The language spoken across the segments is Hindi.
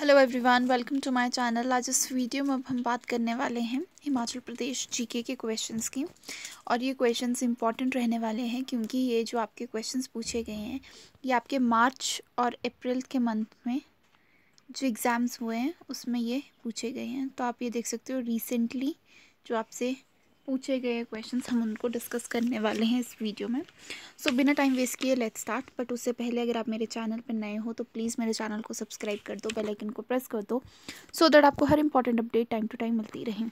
Hello everyone welcome to my channel आज इस वीडियो में अब हम बात करने वाले हैं हिमाचल प्रदेश जीके के क्वेश्चंस की और ये क्वेश्चंस इंपॉर्टेंट रहने वाले हैं क्योंकि ये जो आपके क्वेश्चंस पूछे गए हैं ये आपके मार्च और अप्रैल के मंथ में जो एग्ज़ाम्स हुए हैं उसमें ये पूछे गए हैं तो आप ये देख सकते हो रिसेंटली जो आपसे पूछे गए क्वेश्चन हम उनको डिस्कस करने वाले हैं इस वीडियो में सो so, बिना टाइम वेस्ट किए लेट स्टार्ट बट उससे पहले अगर आप मेरे चैनल पर नए हो तो प्लीज़ मेरे चैनल को सब्सक्राइब कर दो बेल आइकन को प्रेस कर दो सो so दैट आपको हर important update time to time मिलती रहे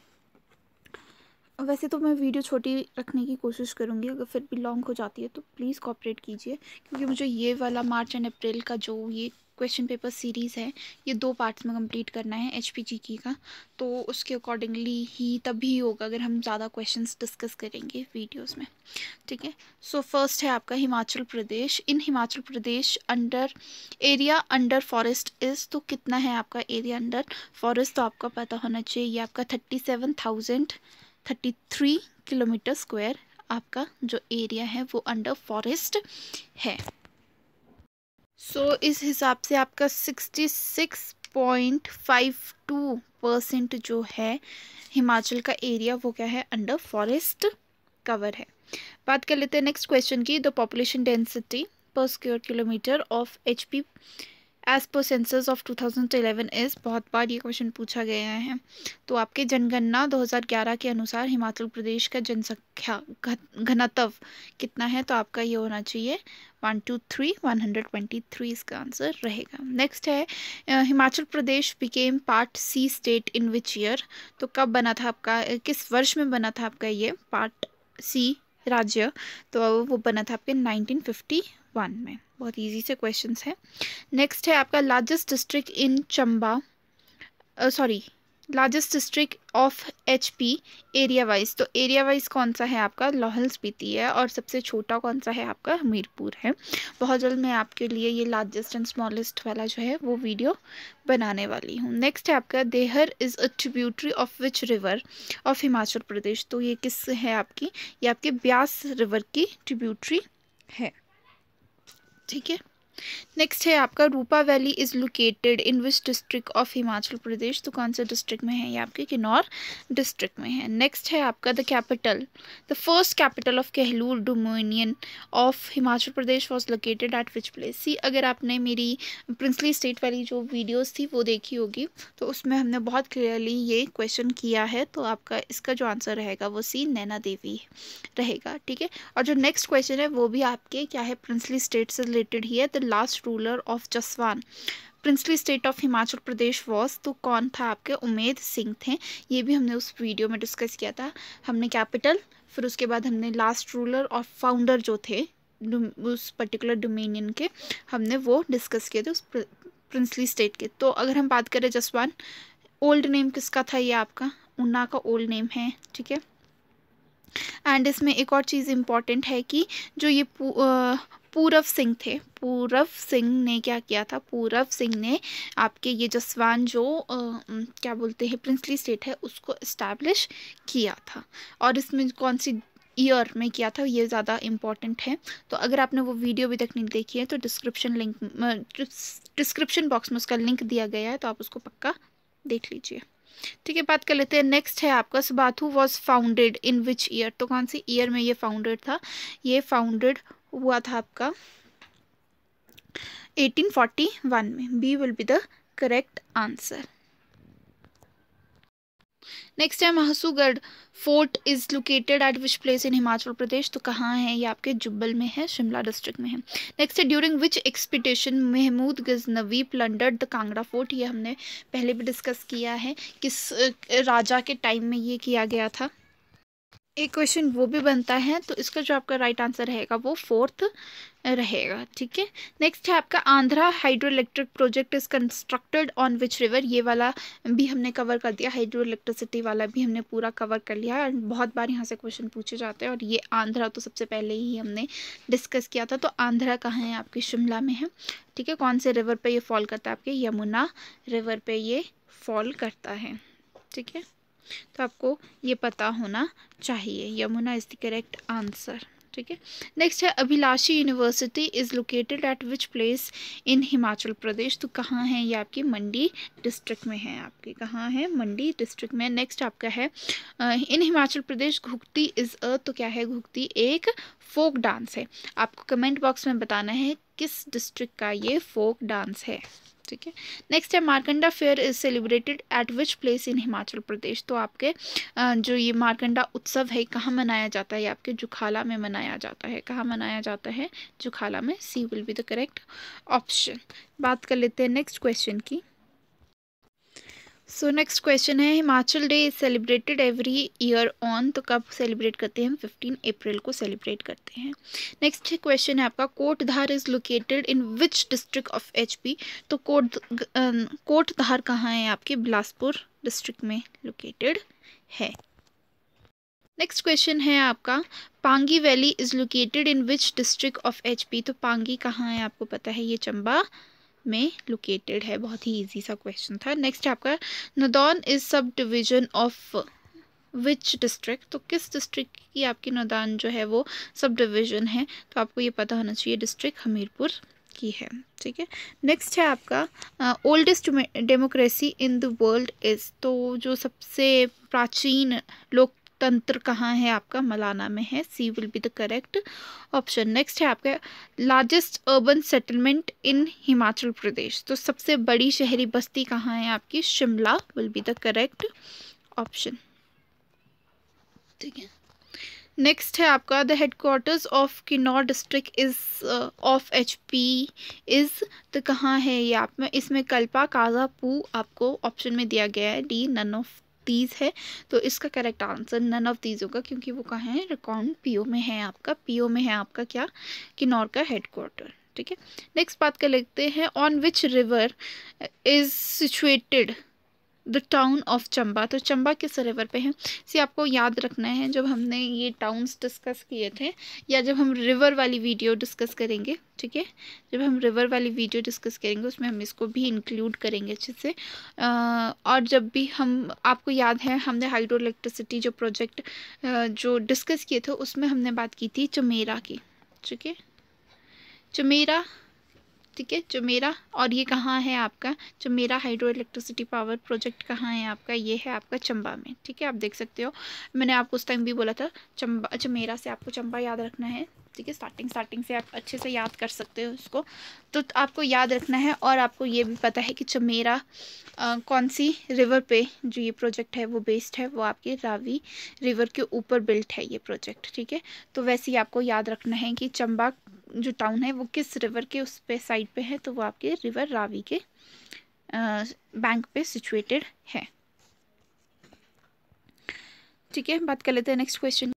वैसे तो मैं वीडियो छोटी रखने की कोशिश करूँगी अगर फिर भी लॉन्ग हो जाती है तो प्लीज़ कॉपरेट कीजिए क्योंकि मुझे ये वाला मार्च एंड अप्रैल का जो ये क्वेश्चन पेपर सीरीज़ है ये दो पार्ट्स में कंप्लीट करना है एच पी का तो उसके अकॉर्डिंगली ही तभी होगा अगर हम ज़्यादा क्वेश्चन डिस्कस करेंगे वीडियोज़ में ठीक है सो फर्स्ट है आपका Himachal Pradesh in Himachal Pradesh under area under forest is तो कितना है आपका एरिया अंडर फॉरेस्ट तो आपका पता होना चाहिए ये आपका thirty seven thousand thirty three kilometre square आपका जो एरिया है वो अंडर फॉरेस्ट है सो so, इस हिसाब से आपका sixty six point five two percent जो है हिमाचल का एरिया वो क्या है अंडर फॉरेस्ट कवर है बात कर लेते हैं नेक्स्ट क्वेश्चन की the population density per square kilometre of H P as per census of 2011 is बहुत बार ये क्वेश्चन पूछा गया है तो आपके जनगणना 2011 के अनुसार हिमाचल प्रदेश का जनसंख्या घनत्व कितना है तो आपका ये होना चाहिए one two three one hundred twenty three इसका आंसर रहेगा नेक्स्ट है Himachal Pradesh became part C state in which year तो कब बना था आपका किस वर्ष में बना था आपका ये पार्ट सी राज्य तो वो बना था आपके फिफ्टी वन में बहुत इजी से क्वेश्चन है नेक्स्ट है आपका largest district in Chamba sorry largest district of H P area wise तो एरिया वाइज कौन सा है आपका लाहौल स्पीति है और सबसे छोटा कौन सा है आपका हमीरपुर है बहुत जल्द मैं आपके लिए ये लार्जेस्ट एंड स्मॉलेस्ट वाला जो है वो वीडियो बनाने वाली हूँ नेक्स्ट है आपका Dehar is a tributary of which river of Himachal Pradesh तो ये किस है आपकी ये आपके ब्यास रिवर की ट्रिब्यूटरी है ठीक है नेक्स्ट है आपका Rupa valley is located in which district of Himachal Pradesh तो कौन से डिस्ट्रिक्ट में है ये आपके किन्नौर डिस्ट्रिक्ट में है नेक्स्ट है आपका the capital the first capital of Kahlur dominion of Himachal Pradesh was located at which place सी अगर आपने मेरी प्रिंसली स्टेट वाली जो वीडियोज़ थी वो देखी होगी तो उसमें हमने बहुत क्लियरली ये क्वेश्चन किया है तो आपका इसका जो आंसर रहेगा वो सी नैना देवी रहेगा ठीक है और जो नेक्स्ट क्वेश्चन है वो भी आपके क्या है प्रिंसली स्टेट से रिलेटेड ही है the last ruler of Jaswan princely state of Himachal Pradesh was तो कौन था आपके उमेद सिंह थे ये भी हमने उस वीडियो में डिस्कस किया था हमने कैपिटल फिर उसके बाद हमने लास्ट रूलर और फाउंडर जो थे उस पर्टिकुलर डोमिनियन के हमने वो डिस्कस किए थे उस प्रिंसली स्टेट के तो अगर हम बात करें जसवान ओल्ड नेम किसका था ये आपका उन्ना का ओल्ड नेम है ठीक है एंड इसमें एक और चीज़ इम्पॉर्टेंट है कि जो ये पूरव सिंह थे पूरव सिंह ने क्या किया था पूरव सिंह ने आपके ये जसवान जो आ, क्या बोलते हैं प्रिंसली स्टेट है उसको इस्टेब्लिश किया था और इसमें कौन सी ईयर में किया था ये ज़्यादा इम्पॉर्टेंट है तो अगर आपने वो वीडियो अभी तक नहीं देखी है तो डिस्क्रिप्शन लिंक डिस्क्रिप्शन बॉक्स में उसका लिंक दिया गया है तो आप उसको पक्का देख लीजिए ठीक है बात कर लेते हैं नेक्स्ट है आपका Subathu was founded in which year तो कौन सी ईयर में ये फाउंडेड था ये फाउंडेड हुआ था आपका 1841 में B will be the correct answer next है Mahsugarh fort is located at which place in Himachal Pradesh तो कहाँ है ये आपके जुब्बल में है शिमला डिस्ट्रिक्ट में है नेक्स्ट है during which expedition Mahmud Ghaznavi plundered the Kangra fort ये हमने पहले भी डिस्कस किया है किस राजा के टाइम में ये किया गया था एक क्वेश्चन वो भी बनता है तो इसका जो आपका राइट आंसर रहेगा वो फोर्थ रहेगा ठीक है नेक्स्ट है आपका Andhra hydro electric project is constructed on which river ये वाला भी हमने कवर कर दिया हाइड्रो इलेक्ट्रिसिटी वाला भी हमने पूरा कवर कर लिया एंड बहुत बार यहाँ से क्वेश्चन पूछे जाते हैं और ये आंध्रा तो सबसे पहले ही हमने डिस्कस किया था तो आंध्रा कहाँ है आपके शिमला में है ठीक है कौन से रिवर पर ये फॉल करता है आपके यमुना रिवर पर ये फॉल करता है ठीक है तो आपको ये पता होना चाहिए Yamuna is the correct answer ठीक है नेक्स्ट है Abhilashi university is located at which place in Himachal Pradesh तो कहाँ है ये आपकी मंडी डिस्ट्रिक्ट में है आपके कहाँ है मंडी डिस्ट्रिक्ट में नेक्स्ट आपका है इन हिमाचल प्रदेश घुगती इज़ अ तो क्या है घुगती एक फोक डांस है आपको कमेंट बॉक्स में बताना है किस डिस्ट्रिक्ट का ये फोक डांस है ठीक है नेक्स्ट है Markanda fair is celebrated at which place in Himachal Pradesh तो आपके जो ये मार्कंडा उत्सव है कहाँ मनाया जाता है आपके जुखाला में मनाया जाता है कहाँ मनाया जाता है जुखाला में C will be the correct option बात कर लेते हैं नेक्स्ट क्वेश्चन की सो नेक्स्ट क्वेश्चन है Himachal day is celebrated every year on तो कब सेलिब्रेट करते हैं हम फिफ्टीन अप्रैल को सेलिब्रेट करते हैं नेक्स्ट क्वेश्चन है आपका Kotdhar is located in which district of HP तो कोट कोटधार कहाँ है आपके बिलासपुर डिस्ट्रिक्ट में लोकेटेड है नेक्स्ट क्वेश्चन है आपका Pangi valley is located in which district of P तो पांगी कहाँ है आपको पता है ये चंबा में लोकेटेड है बहुत ही इजी सा क्वेश्चन था नेक्स्ट है आपका Nadaun is sub division of which district तो किस डिस्ट्रिक्ट की आपकी नदान जो है वो सब डिविजन है तो आपको ये पता होना चाहिए डिस्ट्रिक्ट हमीरपुर की है ठीक है नेक्स्ट है आपका oldest democracy in the world is तो जो सबसे प्राचीन लोक तंत्र कहाँ है आपका मलाना में है C will be the correct option next है आपका largest urban settlement in Himachal Pradesh तो सबसे बड़ी शहरी बस्ती कहाँ है आपकी Shimla will be the correct option ठीक है नेक्स्ट है आपका the headquarters of Kinnaur district is of H P is तो कहाँ है ये आप में इसमें कल्पा काजापू आपको ऑप्शन में दिया गया है डी नन ऑफ दीज है तो इसका correct answer none of these होगा क्योंकि वो कहाँ है रिकॉर्ड पीओ में है आपका पीओ में है आपका क्या किन्नौर का हेडक्वार्टर ठीक है नेक्स्ट बात कर लेते हैं on which river is situated the town of Chamba तो चंबा किस रिवर पे है इसे आपको याद रखना है जब हमने ये टाउन्स डिस्कस किए थे या जब हम रिवर वाली वीडियो डिस्कस करेंगे ठीक है जब हम रिवर वाली वीडियो डिस्कस करेंगे उसमें हम इसको भी इंक्लूड करेंगे अच्छे से और जब भी हम आपको याद है हमने हाइड्रो इलेक्ट्रिसिटी जो प्रोजेक्ट जो डिस्कस किए थे उसमें हमने बात की थी चमेरा की ठीक है चमेरा ठीक है जो मेरा और ये कहाँ है आपका जो मेरा हाइड्रो इलेक्ट्रिसिटी पावर प्रोजेक्ट कहाँ है आपका ये है आपका चंबा में ठीक है आप देख सकते हो मैंने आपको उस टाइम भी बोला था चंबा अच्छा मेरा से आपको चंबा याद रखना है ठीक है स्टार्टिंग स्टार्टिंग से आप अच्छे से याद कर सकते हो उसको तो आपको याद रखना है और आपको ये भी पता है कि चमेरा कौन सी रिवर पे जो ये प्रोजेक्ट है वो बेस्ड है वो आपके रावी रिवर के ऊपर बिल्ट है ये प्रोजेक्ट ठीक है तो वैसे ही आपको याद रखना है कि चंबा जो टाउन है वो किस रिवर के उस पे साइड पे है तो वो आपके रिवर रावी के आ, बैंक पे सिचुएटेड है ठीक है बात कर लेते हैं next question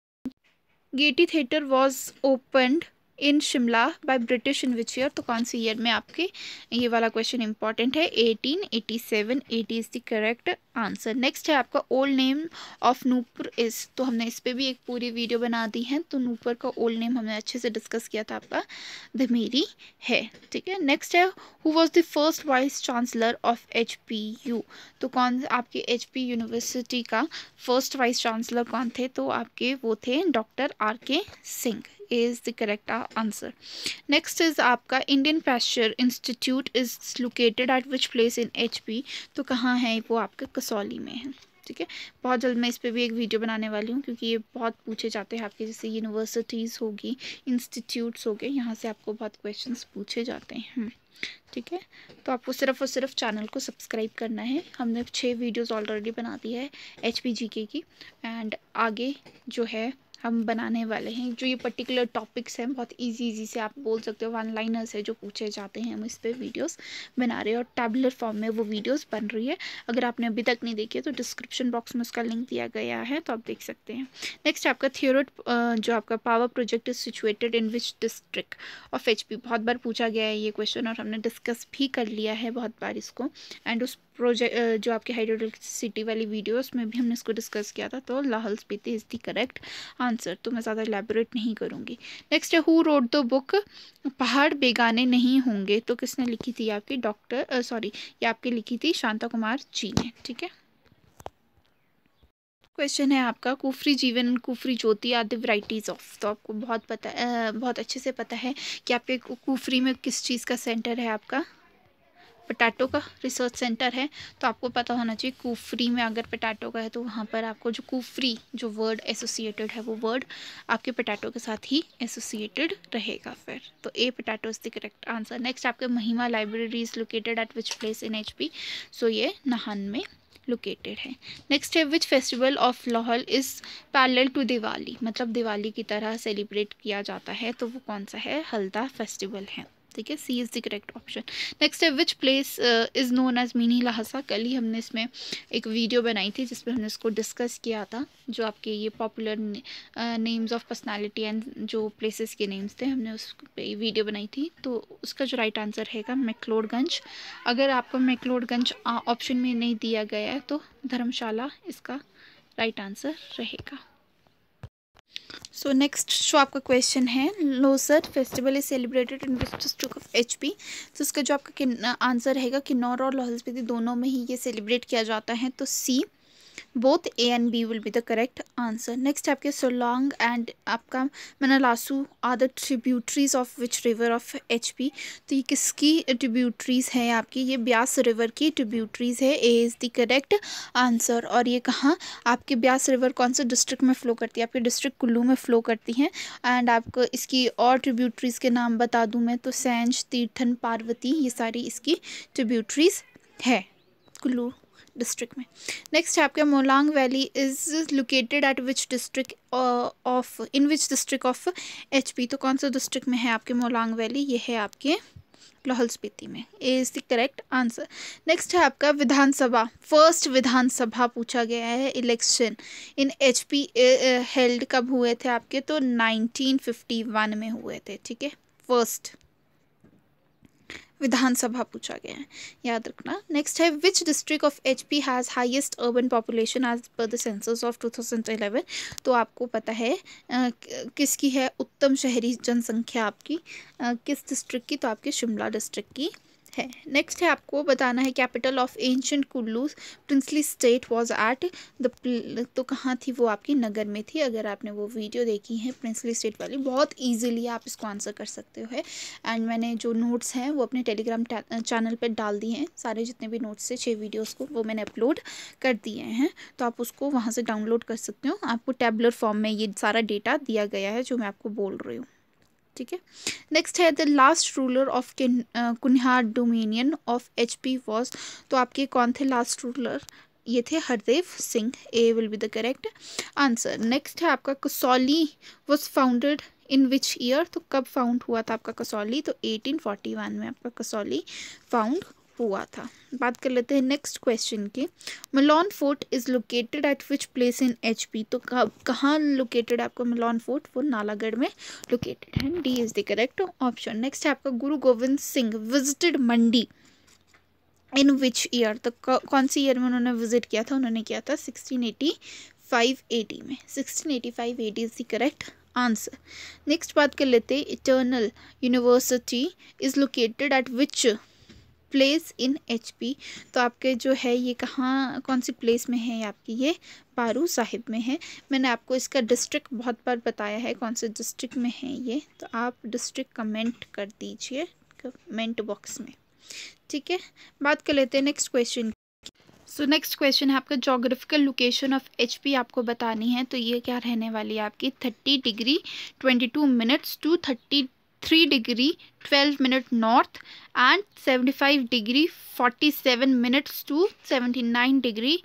Getty Theatre was opened in Shimla by British in which year तो कौन सी ईयर में आपके ये वाला क्वेश्चन इंपॉर्टेंट है 1887 eighty is the correct answer next है आपका old name of Nupur is तो हमने इस पर भी एक पूरी वीडियो बना दी है तो नूपुर का ओल्ड नेम हमने अच्छे से डिस्कस किया था आपका धमेरी है ठीक है नेक्स्ट है who was the first vice chancellor of H तो कौन आपके एच यूनिवर्सिटी का फर्स्ट वाइस चांसलर कौन थे तो आपके वो थे doctor R K Singh is the correct answer. Next is आपका Indian institute Institute is located at which place in HP? तो कहाँ है वो आपके कसौली में है ठीक है बहुत जल्द मैं इस पर भी एक वीडियो बनाने वाली हूँ क्योंकि ये बहुत पूछे जाते हैं आपके जैसे यूनिवर्सिटीज़ होगी इंस्टीट्यूट्स हो गए यहाँ से आपको बहुत क्वेश्चन पूछे जाते हैं ठीक है तो आपको सिर्फ और सिर्फ चैनल को सब्सक्राइब करना है हमने छः वीडियोस ऑलरेडी बना दी है एच की एंड आगे जो है हम बनाने वाले हैं जो ये पर्टिकुलर टॉपिक्स हैं बहुत इजी इजी से आप बोल सकते हो वन लाइनर्स है जो पूछे जाते हैं हम इस पर वीडियोस बना रहे हैं और टैबलेट फॉर्म में वो वीडियोस बन रही है अगर आपने अभी तक नहीं देखी है तो डिस्क्रिप्शन बॉक्स में उसका लिंक दिया गया है तो आप देख सकते हैं नेक्स्ट आपका थियोरट जो आपका power project is situated in which district of H बहुत बार पूछा गया है ये क्वेश्चन और हमने डिस्कस भी कर लिया है बहुत बार इसको एंड उस प्रोजेक्ट जो आपके हाइड्रोडक्सिटी वाली वीडियो उसमें भी हमने इसको डिस्कस किया था तो Lahaul Spiti is the correct answer तो मैं ज़्यादा एलेबोरेट नहीं करूँगी नेक्स्ट है हु रोड द बुक पहाड़ बेगाने नहीं होंगे तो किसने लिखी थी आपकी डॉक्टर सॉरी ये आपकी लिखी थी शांता कुमार जी ने ठीक है क्वेश्चन है आपका Kufri Jeevan Kufri Jyoti are the varieties of तो आपको बहुत पता बहुत अच्छे से पता है कि आपके कुफरी में किस चीज़ का सेंटर है आपका पटाटो का रिसर्च सेंटर है तो आपको पता होना चाहिए कुफरी में अगर पटाटो का है तो वहाँ पर आपको जो कुफरी जो वर्ड एसोसिएटेड है वो वर्ड आपके पटाटो के साथ ही एसोसिएटेड रहेगा फिर तो A potato is the correct answer next आपके Mahima library is located at which place in H so ये नाहन में लोकेटेड है नेक्स्ट है which festival of Lahaul is parallel to Diwali मतलब दिवाली की तरह सेलिब्रेट किया जाता है तो वो कौन सा है हल्दा फेस्टिवल है ठीक है C is the correct option next है which place is known as mini Lhasa कल ही हमने इसमें एक वीडियो बनाई थी जिसमें हमने इसको डिस्कस किया था जो आपके ये popular names of personality and जो प्लेसेस के नेम्स थे हमने उस पर वीडियो बनाई थी तो उसका जो राइट आंसर रहेगा मैकलोडगंज अगर आपको मैकलोडगंज ऑप्शन uh, में नहीं दिया गया है तो धर्मशाला इसका राइट आंसर रहेगा सो नेक्स्ट जो आपका क्वेश्चन है Losar festival is celebrated in district of H P तो इसका जो आपका आंसर रहेगा किन्नौर और लाहौल स्पीति दोनों में ही ये सेलिब्रेट किया जाता है तो C both A and B will be the correct answer next आपके सोलॉन्ग एंड आपका Manalsu are the tributaries of which river of H P तो ये किसकी ट्रिब्यूटरीज हैं आपकी ये ब्यास रिवर की ट्रिब्यूटरीज है A is the correct answer और ये कहाँ आपके ब्यास रिवर कौन से डिस्ट्रिक्ट में फ़्लो करती है आपके डिस्ट्रिक्ट कुल्लू में फ़्लो करती हैं एंड आपको इसकी और ट्रिब्यूटरीज़ के नाम बता दूँ मैं तो सेंज तीर्थन पार्वती ये सारी इसकी ट्रिब्यूटरीज़ है कुल्लू डिस्ट्रिक्ट में नेक्स्ट है आपका Molang valley is located at which district of in which district of H P तो कौन सा डिस्ट्रिक्ट में है आपके मोलांग वैली ये है आपके लाहौल स्पीति में A is the correct answer next है आपका विधानसभा फर्स्ट विधानसभा पूछा गया है election in H P held कब हुए थे आपके तो 1951 में हुए थे ठीक है फर्स्ट विधानसभा पूछा गया है याद रखना नेक्स्ट है which district of H P has highest urban population as per of two thousand eleven तो आपको पता है किसकी है उत्तम शहरी जनसंख्या आपकी किस डिस्ट्रिक्ट की तो आपके शिमला डिस्ट्रिक्ट की है नेक्स्ट है आपको बताना है capital of ancient Kullu princely state was at the तो कहाँ थी वो आपकी नगर में थी अगर आपने वो वीडियो देखी है प्रिंसली स्टेट वाली बहुत ईजिली आप इसको आंसर कर सकते हो एंड मैंने जो नोट्स हैं वो अपने टेलीग्राम चैनल पर डाल दिए हैं सारे जितने भी नोट्स थे छः वीडियोज़ को वो मैंने अपलोड कर दिए हैं तो आप उसको वहाँ से डाउनलोड कर सकते हो आपको टेबलर फॉर्म में ये सारा डेटा दिया गया है जो मैं आपको बोल रही हूँ ठीक है नेक्स्ट है the last ruler of Kunhar dominion of H P was तो आपके कौन थे लास्ट रूलर ये थे Hardev Singh A will be the correct answer next है आपका Kasauli was founded in which year तो कब फाउंड हुआ था आपका कसौली तो 1841 में आपका कसौली फाउंड हुआ था बात कर लेते हैं नेक्स्ट क्वेश्चन की Malaun fort is located at which place in H P तो कहाँ लोकेटेड आपका मलॉन फोर्ट वो नालागढ़ में लोकेटेड है D is the correct option next है आपका Guru Gobind Singh visited Mandi in which year तो कौन सी ईयर में उन्होंने विजिट किया था उन्होंने किया था सिक्सटीन एटी फाइव एटी में sixteen eighty five eighty is the correct answer next बात कर लेते हैं eternal university is located at which place in H P तो आपके जो है ये कहाँ कौन सी प्लेस में है आपकी ये पारू साहिब में है मैंने आपको इसका डिस्ट्रिक्ट बहुत बार बताया है कौन से डिस्ट्रिक्ट में है ये तो आप डिस्ट्रिक्ट कमेंट कर दीजिए कमेंट बॉक्स में ठीक है बात कर लेते हैं next question so next question है आपका geographical location of H P आपको बतानी है तो ये क्या रहने वाली है आपकी thirty degree twenty two minutes to thirty three degree twelve minute north and seventy five degree forty seven minute to seventy nine degree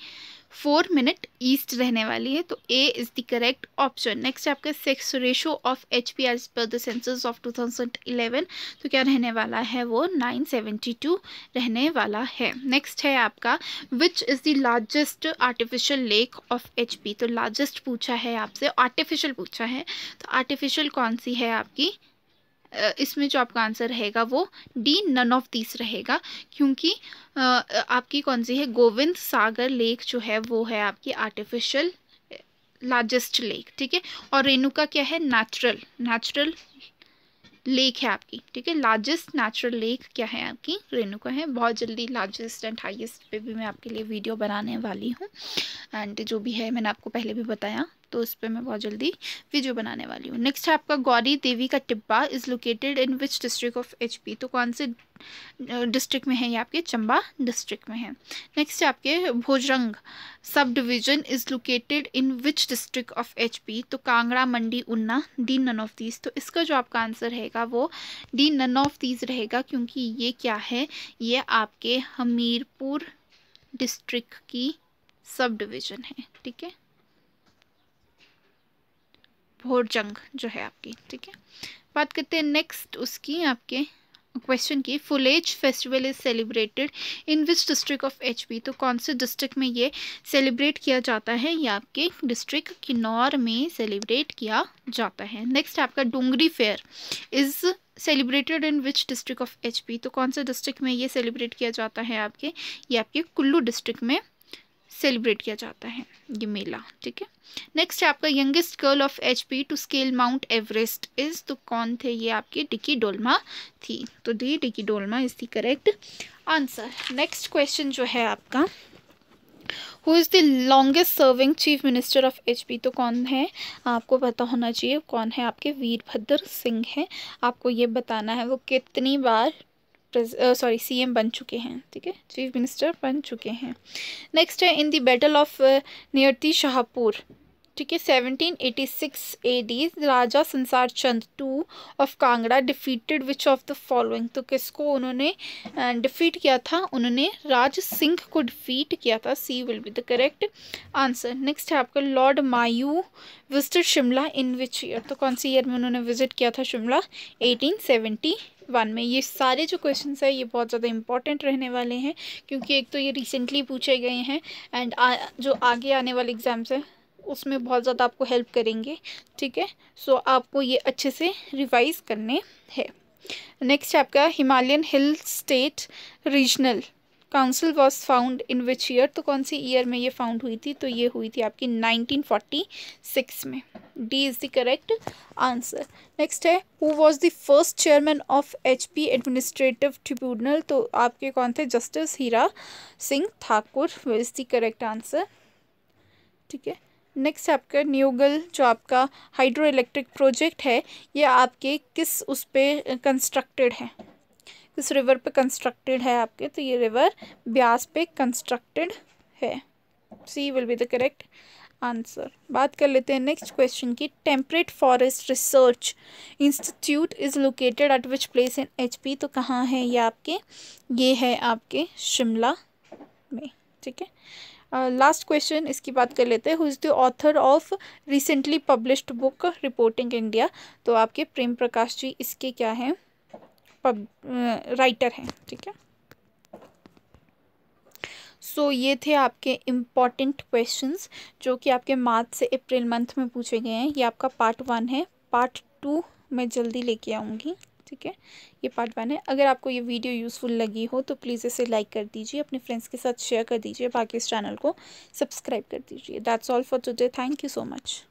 four minute east रहने वाली है तो A is the correct option next आपका sex ratio of H P as per of two thousand eleven तो क्या रहने वाला है वो नाइन सेवेंटी टू रहने वाला है नेक्स्ट है आपका which is the largest artificial lake of H P तो लार्जेस्ट पूछा है आपसे आर्टिफिशियल पूछा है तो आर्टिफिशियल कौन सी है आपकी इसमें जो आपका आंसर रहेगा वो डी नन ऑफ दिस रहेगा क्योंकि आपकी कौन सी है गोविंद सागर लेक जो है वो है आपकी आर्टिफिशियल लार्जेस्ट लेक ठीक है और रेणुका क्या है नेचुरल नेचुरल लेक है आपकी ठीक है लार्जेस्ट नेचुरल लेक क्या है आपकी रेणुका है बहुत जल्दी लार्जेस्ट एंड हाईएस्ट पे भी मैं आपके लिए वीडियो बनाने वाली हूँ एंड जो भी है मैंने आपको पहले भी बताया तो उस पर मैं बहुत जल्दी वीडियो बनाने वाली हूँ नेक्स्ट है आपका गौरी देवी का Tibba is located in which district of H P तो कौन से डिस्ट्रिक्ट में है ये आपके चंबा डिस्ट्रिक्ट में है नेक्स्ट है आपके Bhojrang sub division is located in which district of H P तो कांगड़ा मंडी उन्ना डी नन ऑफ दीज तो इसका जो आपका आंसर रहेगा वो डी नन ऑफ दीज रहेगा क्योंकि ये क्या है ये आपके हमीरपुर डिस्ट्रिक्ट की सब डिविज़न है ठीक है भोर जंग जो है आपकी ठीक है बात करते हैं नेक्स्ट उसकी आपके क्वेश्चन की Phulech festival is celebrated in which district of HP तो कौन से डिस्ट्रिक्ट में ये सेलिब्रेट किया जाता है ये आपके डिस्ट्रिक्ट किन्नौर में सेलिब्रेट किया जाता है नेक्स्ट आपका Dungri fair is celebrated in which district of HP तो कौन से डिस्ट्रिक्ट में ये सेलिब्रेट किया जाता है आपके ये आपके कुल्लू डिस्ट्रिक्ट में सेलिब्रेट किया जाता है ये मेला ठीक है नेक्स्ट है आपका youngest girl of H P to scale Mount Everest is तो कौन थे ये आपकी डिकी डोलमा थी तो D Dicky Dolma is the correct answer next question जो है आपका who is the longest serving chief minister of H P तो कौन है आपको पता होना चाहिए कौन है आपके वीरभद्र सिंह हैं आपको ये बताना है वो कितनी बार सॉरी सी एम बन चुके हैं ठीक है चीफ मिनिस्टर बन चुके हैं नेक्स्ट है in the battle of Nerti Shahpur ठीक है seventeen eighty six A D Raja Sansar Chand two of Kangra defeated which of the following तो किसको उन्होंने डिफीट uh, किया था उन्होंने राज सिंह को डिफीट किया था C will be the correct answer next है आपका lord Mayo visit Shimla in which year तो कौन सी ईयर में उन्होंने विजिट किया था शिमला एटीन सेवेंटी वन में ये सारे जो क्वेश्चन है ये बहुत ज़्यादा इंपॉर्टेंट रहने वाले हैं क्योंकि एक तो ये रिसेंटली पूछे गए हैं एंड जो आगे आने वाले एग्ज़ाम्स हैं उसमें बहुत ज़्यादा आपको हेल्प करेंगे ठीक है सो आपको ये अच्छे से रिवाइज करने हैं नेक्स्ट आपका Himalayan hill state regional council was found in which year तो कौन सी ईयर में ये फाउंड हुई थी तो ये हुई थी आपकी 1946 में D is the correct answer next है who was the first chairman of H P administrative tribunal तो आपके कौन थे justice Hira Singh Thakur is the correct answer ठीक है नेक्स्ट आपका न्यूगल जो आपका हाइड्रो इलेक्ट्रिक प्रोजेक्ट है ये आपके किस उस पर कंस्ट्रक्टेड है इस रिवर पे कंस्ट्रक्टेड है आपके तो ये रिवर ब्यास पे कंस्ट्रक्टेड है C will be the correct answer बात कर लेते हैं नेक्स्ट क्वेश्चन की temperate forest research institute is located at which place in H P तो कहाँ है ये आपके ये है आपके शिमला में ठीक है लास्ट क्वेश्चन इसकी बात कर लेते हैं who is the author of recently published book reporting India तो आपके प्रेम प्रकाश जी इसके क्या हैं राइटर हैं ठीक है सो so, ये थे आपके इम्पॉर्टेंट क्वेश्चंस जो कि आपके मार्च से अप्रैल मंथ में पूछे गए हैं ये आपका पार्ट वन है पार्ट टू मैं जल्दी लेके आऊँगी ठीक है ये पार्ट वन है अगर आपको ये वीडियो यूज़फुल लगी हो तो प्लीज़ इसे लाइक कर दीजिए अपने फ्रेंड्स के साथ शेयर कर दीजिए बाकी इस चैनल को सब्सक्राइब कर दीजिए that's all for today thank you so much